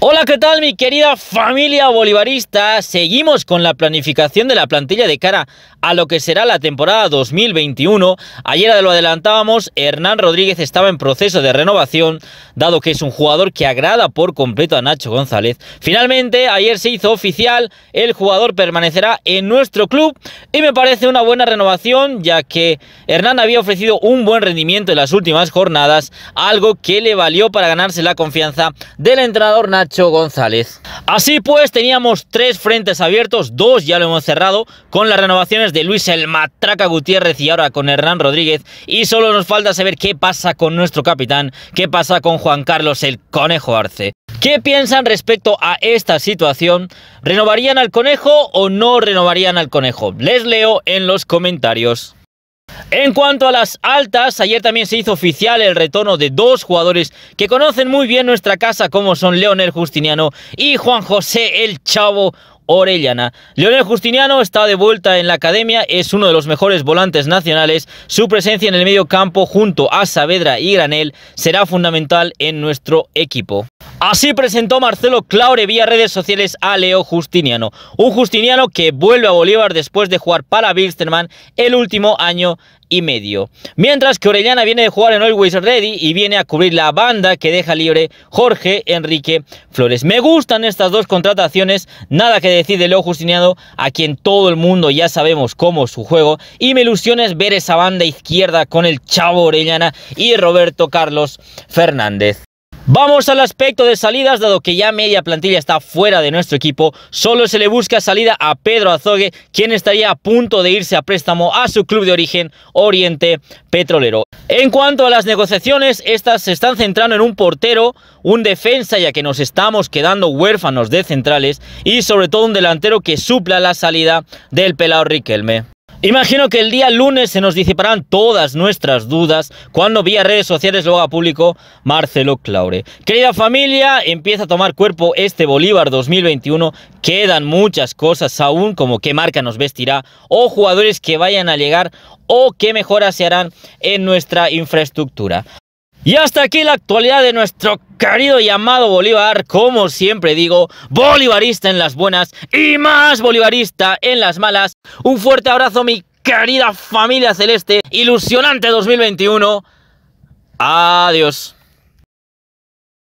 Hola, ¿qué tal mi querida familia bolivarista? Seguimos con la planificación de la plantilla de cara a lo que será la temporada 2021. Ayer lo adelantábamos, Hernán Rodríguez estaba en proceso de renovación, dado que es un jugador que agrada por completo a Nacho González. Finalmente, ayer se hizo oficial, el jugador permanecerá en nuestro club y me parece una buena renovación, ya que Hernán había ofrecido un buen rendimiento en las últimas jornadas, algo que le valió para ganarse la confianza del entrenador Nacho González. Así pues, teníamos tres frentes abiertos, dos ya lo hemos cerrado, con las renovaciones de Luis el Matraca Gutiérrez y ahora con Hernán Rodríguez. Y solo nos falta saber qué pasa con nuestro capitán, qué pasa con Juan Carlos el Conejo Arce. ¿Qué piensan respecto a esta situación? ¿Renovarían al conejo o no renovarían al conejo? Les leo en los comentarios. En cuanto a las altas, ayer también se hizo oficial el retorno de dos jugadores que conocen muy bien nuestra casa como son Leonel Justiniano y Juan José El Chavo Orellana. Leonel Justiniano está de vuelta en la academia, es uno de los mejores volantes nacionales. Su presencia en el medio campo junto a Saavedra y Granel será fundamental en nuestro equipo. Así presentó Marcelo Claure vía redes sociales a Leo Justiniano, un Justiniano que vuelve a Bolívar después de jugar para Bilsterman el último año y medio. Mientras que Orellana viene de jugar en Always Ready y viene a cubrir la banda que deja libre Jorge Enrique Flores. Me gustan estas dos contrataciones, nada que decir de Leo Justiniano, a quien todo el mundo ya sabemos cómo es su juego, y me ilusiona ver esa banda izquierda con el Chavo Orellana y Roberto Carlos Fernández. Vamos al aspecto de salidas, dado que ya media plantilla está fuera de nuestro equipo, solo se le busca salida a Pedro Azogue, quien estaría a punto de irse a préstamo a su club de origen Oriente Petrolero. En cuanto a las negociaciones, estas se están centrando en un portero, un defensa ya que nos estamos quedando huérfanos de centrales y sobre todo un delantero que supla la salida del pelado Riquelme. Imagino que el día lunes se nos disiparán todas nuestras dudas cuando vía redes sociales lo haga público Marcelo Claure. Querida familia, empieza a tomar cuerpo este Bolívar 2021. Quedan muchas cosas aún, como qué marca nos vestirá, o jugadores que vayan a llegar, o qué mejoras se harán en nuestra infraestructura. Y hasta aquí la actualidad de nuestro querido y amado Bolívar, como siempre digo, bolivarista en las buenas y más bolivarista en las malas. Un fuerte abrazo mi querida familia celeste, ilusionante 2021. Adiós.